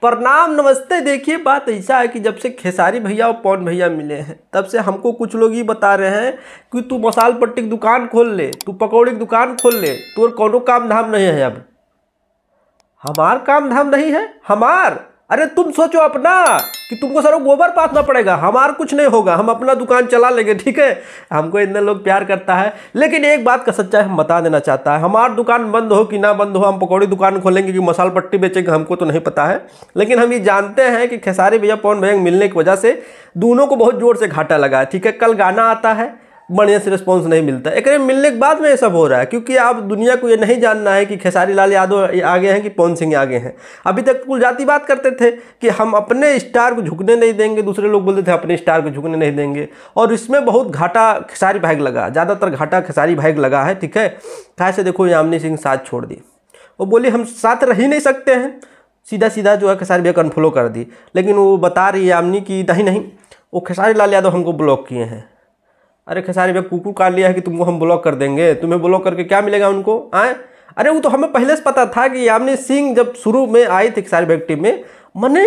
प्रणाम नमस्ते देखिए बात ऐसा है कि जब से खेसारी भैया और पौन भैया मिले हैं तब से हमको कुछ लोग ये बता रहे हैं कि तू मसाल पट्टी की दुकान खोल ले तू पकौड़ी की दुकान खोल ले तो और कौनों काम धाम नहीं है अब हमार काम धाम नहीं है हमार अरे तुम सोचो अपना कि तुमको सारा गोबर पाथना पड़ेगा हमारा कुछ नहीं होगा हम अपना दुकान चला लेंगे ठीक है हमको इतने लोग प्यार करता है लेकिन एक बात का सच्चाई हम बता देना चाहता है हमार दुकान बंद हो कि ना बंद हो हम पकौड़ी दुकान खोलेंगे कि मसाल पट्टी बेचेंगे हमको तो नहीं पता है लेकिन हम ये जानते हैं कि खेसारी भैया पवन भैया मिलने की वजह से दोनों को बहुत जोर से घाटा लगा है ठीक है कल गाना आता है बढ़िया से रिस्पॉन्स नहीं मिलता एक मिलने के बाद में ये सब हो रहा है क्योंकि आप दुनिया को ये नहीं जानना है कि खेसारी लाल यादव आगे हैं कि पवन सिंह आगे हैं अभी तक कुल जाति बात करते थे कि हम अपने स्टार को झुकने नहीं देंगे दूसरे लोग बोलते थे अपने स्टार को झुकने नहीं देंगे और इसमें बहुत घाटा खेसारी भाग लगा ज़्यादातर घाटा खेसारी भाग लगा है ठीक है खास से देखो यामनी सिंह साथ छोड़ दी वो बोली हम साथ रह ही नहीं सकते हैं सीधा सीधा जो है खेसारी भैया कन्फ्लो कर दी लेकिन वो बता रही है यामनी कि नहीं नहीं वो खेसारी लाल यादव हमको ब्लॉक किए हैं अरे खेसारी भाई कुकुर काट लिया है कि तुमको हम ब्लॉक कर देंगे तुम्हें ब्लॉक करके क्या मिलेगा उनको आए अरे वो तो हमें पहले से पता था कि यामिनी सिंह जब शुरू में आई थी खेसारी भाई टीम में मैंने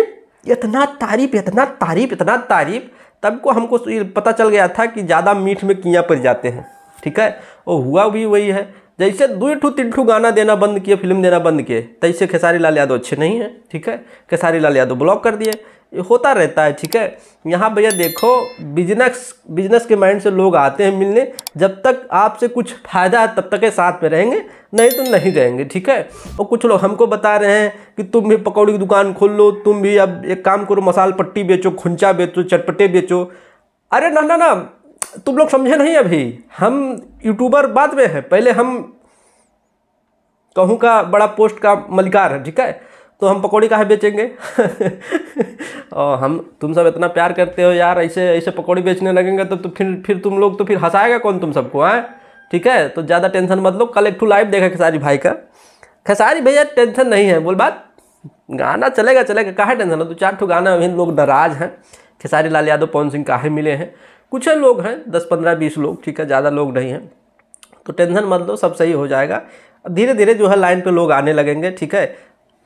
इतना तारीफ इतना तारीफ इतना तारीफ तब को हमको पता चल गया था कि ज़्यादा मीठ में किया पड़ जाते हैं ठीक है और हुआ भी वही है जैसे दो ठू तीन ठू गाना देना बंद किए फिल्म देना बंद किए तैसे खेसारी लाल यादव अच्छे नहीं हैं ठीक है खेसारी लाल यादव ब्लॉक कर दिए ये होता रहता है ठीक है यहाँ भैया देखो बिजनेस बिजनेस के माइंड से लोग आते हैं मिलने जब तक आपसे कुछ फायदा है तब तक के साथ में रहेंगे नहीं तो नहीं रहेंगे ठीक है और कुछ लोग हमको बता रहे हैं कि तुम भी पकौड़ी की दुकान खोल लो तुम भी अब एक काम करो मसाल पट्टी बेचो खुंचा बेचो चटपटे बेचो अरे ना ना ना तुम लोग समझे नहीं अभी हम यूट्यूबर बाद में हैं पहले हम कहूँ का बड़ा पोस्ट का मलिकार है ठीक है तो हम पकौड़ी कहाँ बेचेंगे और हम तुम सब इतना प्यार करते हो यार ऐसे ऐसे पकौड़ी बेचने लगेंगे तो, तो फिर फिर तुम लोग तो फिर हंसाएगा कौन तुम सबको आए ठीक है तो ज़्यादा टेंशन मत लो कल एक ठू लाइव देखा खेसारी भाई का खेसारी भैया टेंशन नहीं है बोल बात गाना चलेगा चलेगा कहाँ टेंशन है तो चार ठू गाना अभी लोग नाराज हैं खेसारी लाल यादव पवन सिंह काहे मिले हैं कुछ लोग हैं दस पंद्रह बीस लोग ठीक है ज़्यादा लोग नहीं हैं तो टेंशन मत लो सब सही हो जाएगा धीरे धीरे जो है लाइन पे लोग आने लगेंगे ठीक है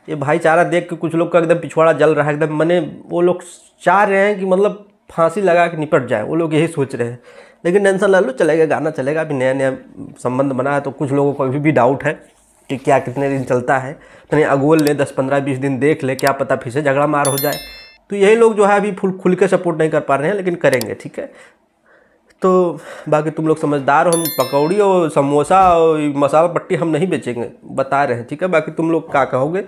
ये भाईचारा देख के कुछ लोग का एकदम पिछवाड़ा जल रहा है एकदम मैंने वो लोग चाह रहे हैं कि मतलब फांसी लगा के निपट जाए वो लोग यही सोच रहे हैं लेकिन टेंशन ला लो चलेगा गाना चलेगा अभी नया नया संबंध बना है तो कुछ लोगों को अभी भी डाउट है कि क्या कितने दिन चलता है इतने अगोल ले दस पंद्रह बीस दिन देख ले क्या पता फिर से झगड़ा मार हो जाए तो यही लोग जो है अभी फुल खुल के सपोर्ट नहीं कर पा रहे हैं लेकिन करेंगे ठीक है तो बाकी तुम लोग समझदार हो हम पकौड़ी और समोसा और मसाला पट्टी हम नहीं बेचेंगे बता रहे हैं ठीक है बाकी तुम लोग क्या कहोगे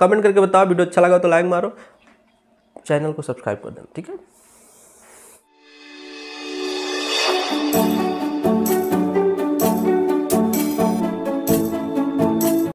कमेंट करके बताओ वीडियो अच्छा लगा तो लाइक मारो चैनल को सब्सक्राइब कर देना ठीक है